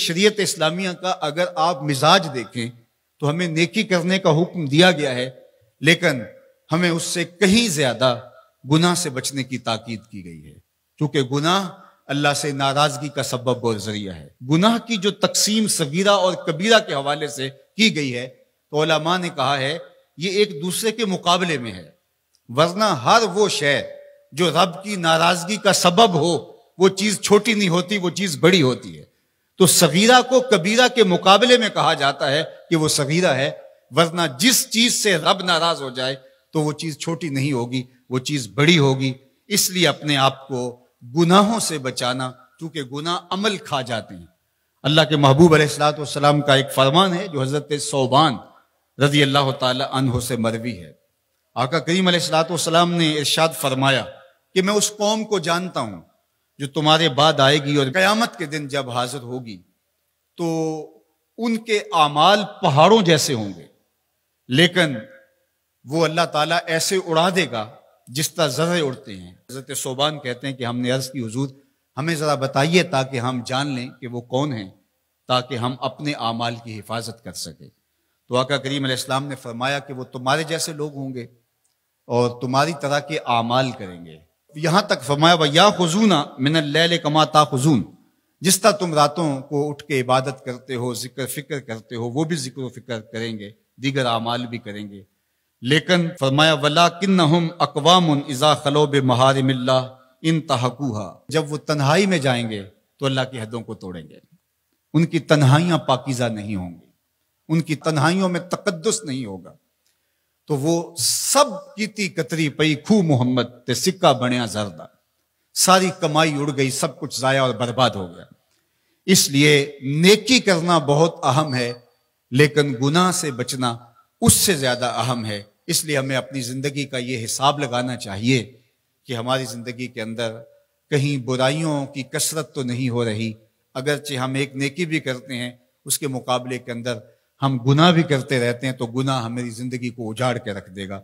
शरीयत इस्लामिया का अगर आप मिजाज देखें तो हमें नेकी करने का हुक्म दिया गया है लेकिन हमें उससे कहीं ज्यादा गुनाह से बचने की ताकीद की गई है क्योंकि गुनाह अल्लाह से नाराजगी का सबब और जरिया है गुनाह की जो तकसीम सगीरा और कबीरा के हवाले से की गई है तो ने कहा है ये एक दूसरे के मुकाबले में है वरना हर वो शय जो रब की नाराजगी का सबब हो वो चीज छोटी नहीं होती वो चीज बड़ी होती है तो सगीरा को कबीरा के मुकाबले में कहा जाता है कि वो सगीरा है वरना जिस चीज से रब नाराज हो जाए तो वो चीज छोटी नहीं होगी वो चीज बड़ी होगी इसलिए अपने आप को गुनाहों से बचाना क्योंकि गुनाह अमल खा जाते हैं अल्लाह के महबूब अलैहिस्सलाम का एक फरमान है जो हजरत सोबान रजी अल्लाह तह से मरवी है आका करीम सलाम ने इर्शाद फरमाया कि मैं उस कौम को जानता हूं जो तुम्हारे बाद आएगी और कयामत के दिन जब हाजिर होगी तो उनके आमाल पहाड़ों जैसे होंगे लेकिन वो अल्लाह ताला ऐसे उड़ा देगा जिस तरह जरा उड़ते हैं हजरत सोबान कहते हैं कि हमने अर्ज की हजूर हमें ज़रा बताइए ताकि हम जान लें कि वो कौन हैं ताकि हम अपने आमाल की हिफाजत कर सके तो आका करीम इस्लाम ने फरमाया कि वो तुम्हारे जैसे लोग होंगे और तुम्हारी तरह के आमाल करेंगे यहां तक फरमाया व या खजूना मिन लैल कमा ता खजून जिस तरह तुम रातों को उठ के इबादत करते हो जिक्र फिक्र करते हो वो भी जिक्र फिक्र करेंगे दीगर आमाल भी करेंगे लेकिन फरमाया वला किन्न हम अकवाम इज़ा खलोब महारमिल्ला इन तहकूहा जब वो तन्हाई में जाएंगे तो अल्लाह की हदों को तोड़ेंगे उनकी तन्हाइयां पाकिज़ा नहीं होंगी उनकी तन्हाइयों में तकदस नहीं होगा तो वो सब कीती कतरी पई खू मोहम्मद ते सिक्का बनया जरदा सारी कमाई उड़ गई सब कुछ जाया और बर्बाद हो गया इसलिए नेकी करना बहुत अहम है लेकिन गुनाह से बचना उससे ज्यादा अहम है इसलिए हमें अपनी जिंदगी का ये हिसाब लगाना चाहिए कि हमारी जिंदगी के अंदर कहीं बुराइयों की कसरत तो नहीं हो रही अगरचे हम एक नेकी भी करते हैं उसके मुकाबले के अंदर हम गुनाह भी करते रहते हैं तो गुनाह हमारी जिंदगी को उजाड़ के रख देगा